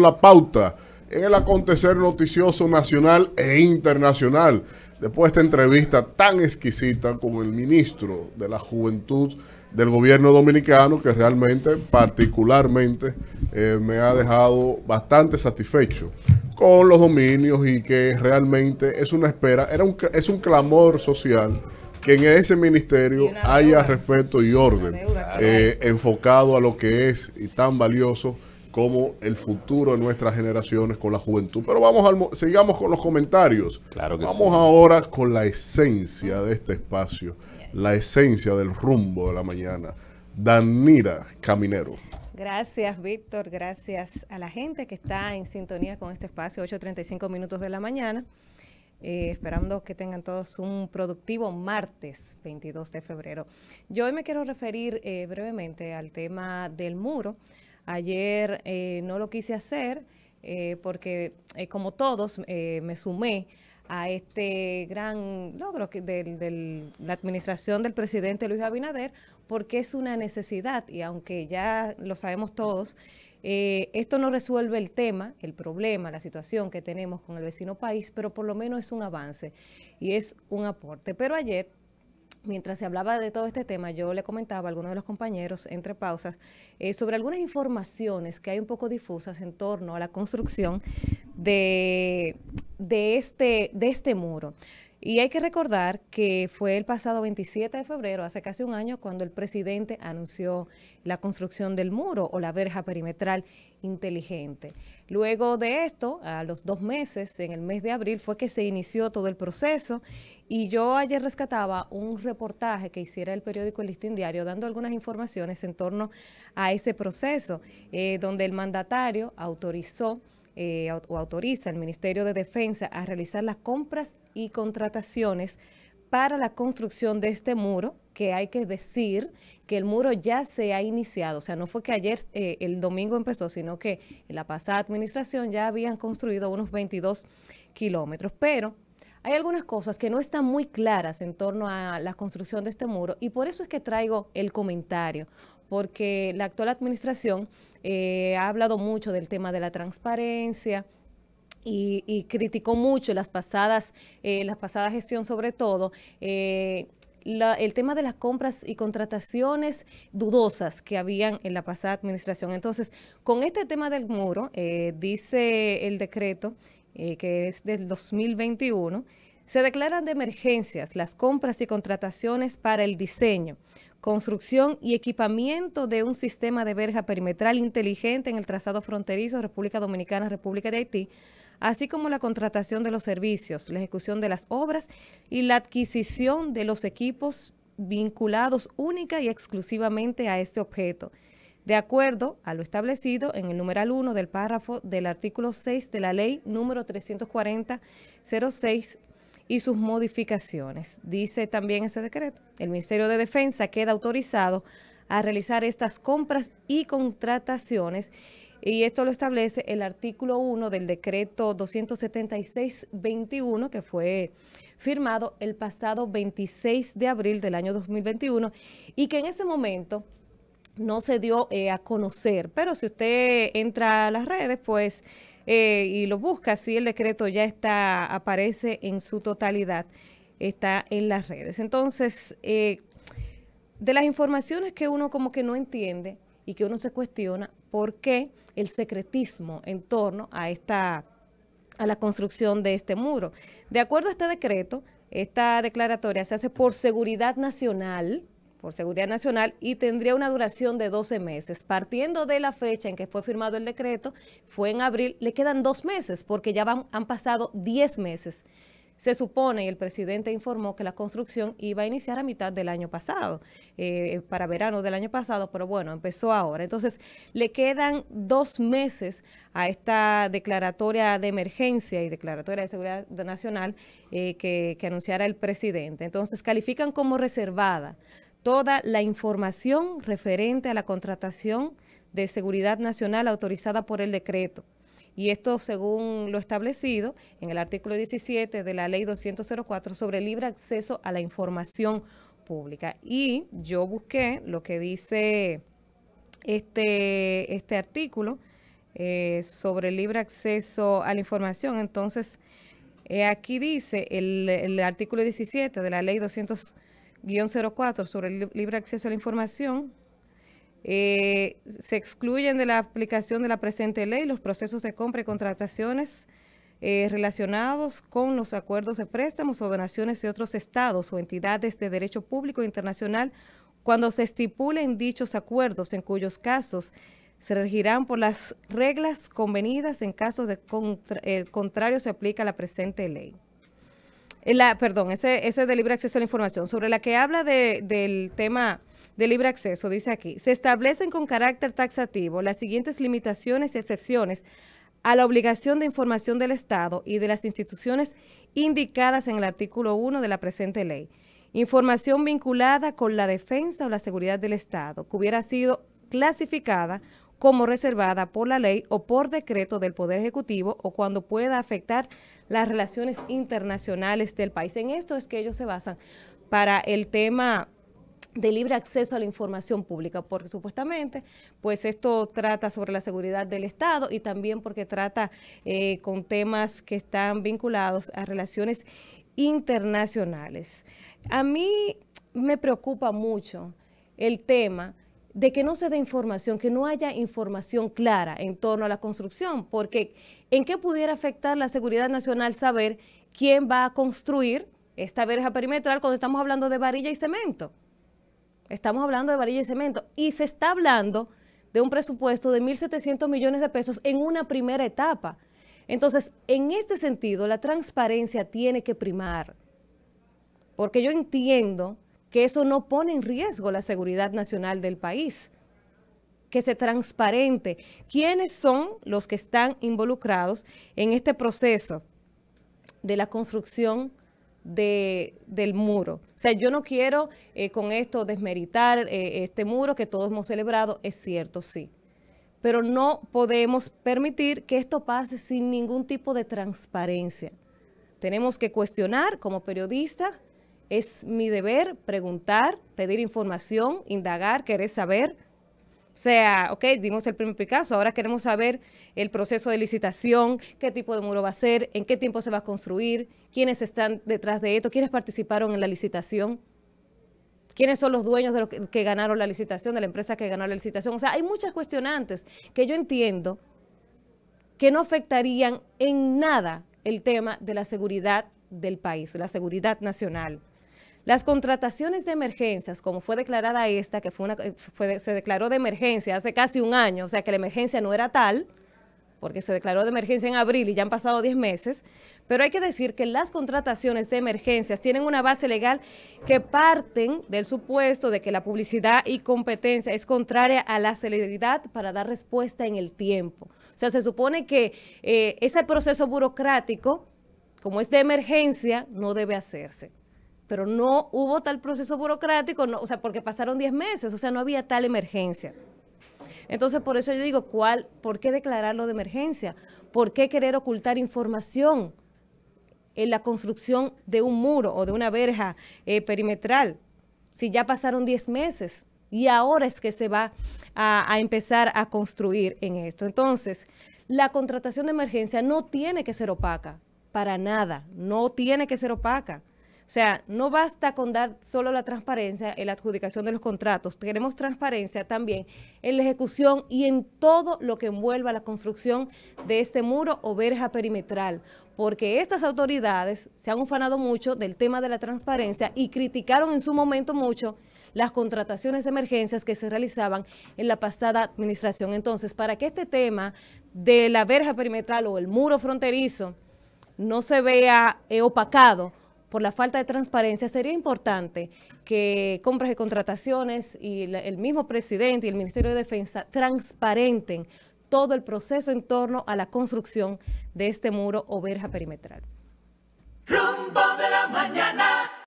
la pauta en el acontecer noticioso nacional e internacional. Después de esta entrevista tan exquisita con el ministro de la Juventud del gobierno dominicano, que realmente, particularmente, eh, me ha dejado bastante satisfecho con los dominios y que realmente es una espera, era un, es un clamor social que en ese ministerio haya respeto y orden eh, enfocado a lo que es y tan valioso como el futuro de nuestras generaciones con la juventud. Pero vamos al, sigamos con los comentarios. vamos ahora con la esencia de este espacio, la esencia del rumbo de la mañana. Danira Caminero. Gracias, Víctor. Gracias a la gente que está en sintonía con este espacio, 8.35 minutos de la mañana. Eh, esperando que tengan todos un productivo martes 22 de febrero. Yo hoy me quiero referir eh, brevemente al tema del muro. Ayer eh, no lo quise hacer eh, porque, eh, como todos, me sumé a este gran logro de, la administración del presidente Luis Abinader, porque es una necesidad y aunque ya lo sabemos todos, esto no resuelve el tema, el problema, la situación que tenemos con el vecino país, pero por lo menos es un avance y es un aporte. Pero ayer mientras se hablaba de todo este tema, yo le comentaba a algunos de los compañeros, entre pausas, eh, sobre algunas informaciones que hay un poco difusas en torno a la construcción de, de, este, de este muro. Y hay que recordar que fue el pasado 27 de febrero, hace casi un año, cuando el presidente anunció la construcción del muro o la verja perimetral inteligente. Luego de esto, a los dos meses, en el mes de abril, fue que se inició todo el proceso y yo ayer rescataba un reportaje que hiciera el periódico El Listín Diario dando algunas informaciones en torno a ese proceso, eh, donde el mandatario autorizó eh, o autoriza al Ministerio de Defensa a realizar las compras y contrataciones para la construcción de este muro, que hay que decir que el muro ya se ha iniciado. O sea, no fue que ayer eh, el domingo empezó, sino que en la pasada administración ya habían construido unos 22 kilómetros. Pero hay algunas cosas que no están muy claras en torno a la construcción de este muro y por eso es que traigo el comentario, porque la actual administración eh, ha hablado mucho del tema de la transparencia, y, criticó mucho las pasadas, eh, la pasada gestión sobre todo, eh, el tema de las compras y contrataciones dudosas que habían en la pasada administración. Entonces, con este tema del muro, eh, dice el decreto eh, que es del 2021, se declaran de emergencias las compras y contrataciones para el diseño, construcción y equipamiento de un sistema de verja perimetral inteligente en el trazado fronterizo República Dominicana, República de Haití, así como la contratación de los servicios, la ejecución de las obras y la adquisición de los equipos vinculados única y exclusivamente a este objeto de acuerdo a lo establecido en el numeral 1 del párrafo del artículo 6 de la ley número 340-06 y sus modificaciones. Dice también ese decreto, el Ministerio de Defensa queda autorizado a realizar estas compras y contrataciones y esto lo establece el artículo 1 del decreto 276-21 que fue firmado el pasado 26 de abril del año 2021 y que en ese momento no se dio eh, a conocer, pero si usted entra a las redes, pues, eh, y lo busca, sí, el decreto ya está, aparece en su totalidad, está en las redes. Entonces, eh, de las informaciones que uno como que no entiende y que uno se cuestiona, ¿por qué el secretismo en torno a esta a la construcción de este muro? De acuerdo a este decreto, esta declaratoria se hace por seguridad nacional, por Seguridad Nacional y tendría una duración de 12 meses. Partiendo de la fecha en que fue firmado el decreto, fue en abril, le quedan dos meses porque ya van, han pasado 10 meses. Se supone, el presidente informó que la construcción iba a iniciar a mitad del año pasado, eh, para verano del año pasado, pero bueno, empezó ahora. Entonces, le quedan dos meses a esta declaratoria de emergencia y declaratoria de seguridad nacional eh, que, que anunciara el presidente. Entonces, califican como reservada toda la información referente a la contratación de seguridad nacional autorizada por el decreto. Y esto según lo establecido en el artículo 17 de la ley 204 sobre libre acceso a la información pública. Y yo busqué lo que dice este, este artículo eh, sobre libre acceso a la información. Entonces, eh, aquí dice el, el artículo 17 de la ley 204 04 sobre el libre acceso a la información, eh, se excluyen de la aplicación de la presente ley los procesos de compra y contrataciones eh, relacionados con los acuerdos de préstamos o donaciones de otros estados o entidades de derecho público internacional cuando se estipulen dichos acuerdos, en cuyos casos se regirán por las reglas convenidas en casos de contra, el contrario se aplica la presente ley. Eh, la, perdón, ese, ese de libre acceso a la información, sobre la que habla del tema de libre acceso, dice aquí, se establecen con carácter taxativo las siguientes limitaciones y excepciones a la obligación de información del Estado y de las instituciones indicadas en el artículo 1 de la presente ley. Información vinculada con la defensa o la seguridad del Estado, que hubiera sido clasificada como reservada por la ley o por decreto del Poder Ejecutivo o cuando pueda afectar las relaciones internacionales del país. En esto es que ellos se basan para el tema de libre acceso a la información pública, porque supuestamente, pues esto trata sobre la seguridad del Estado y también porque trata eh, con temas que están vinculados a relaciones internacionales. A mí me preocupa mucho el tema de que no se dé información, que no haya información clara en torno a la construcción, porque ¿en qué pudiera afectar la seguridad nacional saber quién va a construir esta verja perimetral cuando estamos hablando de varilla y cemento? Estamos hablando de varilla y cemento y se está hablando de un presupuesto de 1.700 millones de pesos en una primera etapa. Entonces, en este sentido, la transparencia tiene que primar, porque yo entiendo que eso no pone en riesgo la seguridad nacional del país, que se transparente quiénes son los que están involucrados en este proceso de la construcción de, del muro. O sea, yo no quiero eh, con esto desmeritar eh, este muro que todos hemos celebrado, es cierto, sí. Pero no podemos permitir que esto pase sin ningún tipo de transparencia. Tenemos que cuestionar como periodistas es mi deber preguntar, pedir información, indagar, querer saber. O sea, ok, dimos el primer Picasso, ahora queremos saber el proceso de licitación, qué tipo de muro va a ser, en qué tiempo se va a construir, quiénes están detrás de esto, quiénes participaron en la licitación, quiénes son los dueños de los que, que ganaron la licitación, de la empresa que ganó la licitación. O sea, hay muchas cuestionantes que yo entiendo que no afectarían en nada el tema de la seguridad del país, la seguridad nacional. Las contrataciones de emergencias, como fue declarada esta, que fue una, eh, se declaró de emergencia hace casi un año, o sea que la emergencia no era tal, porque se declaró de emergencia en abril y ya han pasado 10 meses, pero hay que decir que las contrataciones de emergencias tienen una base legal que parten del supuesto de que la publicidad y competencia es contraria a la celeridad para dar respuesta en el tiempo. O sea, se supone que eh, ese proceso burocrático, como es de emergencia, no debe hacerse pero no hubo tal proceso burocrático, o sea, porque pasaron 10 meses, o sea, no había tal emergencia. Entonces, por eso yo digo, ¿cuál, ¿por qué declararlo de emergencia? ¿Por qué querer ocultar información en la construcción de un muro o de una verja eh, perimetral? Si ya pasaron 10 meses y ahora es que se va a empezar a construir en esto. Entonces, la contratación de emergencia no tiene que ser opaca, para nada, no tiene que ser opaca. O sea, no basta con dar solo la transparencia en la adjudicación de los contratos, queremos transparencia también en la ejecución y en todo lo que envuelva la construcción de este muro o verja perimetral, porque estas autoridades se han ufanado mucho del tema de la transparencia y criticaron en su momento mucho las contrataciones de emergencias que se realizaban en la pasada administración. Entonces, para que este tema de la verja perimetral o el muro fronterizo no se vea eh, opacado, por la falta de transparencia, sería importante que compras y contrataciones y el mismo presidente y el Ministerio de Defensa transparenten todo el proceso en torno a la construcción de este muro o verja perimetral.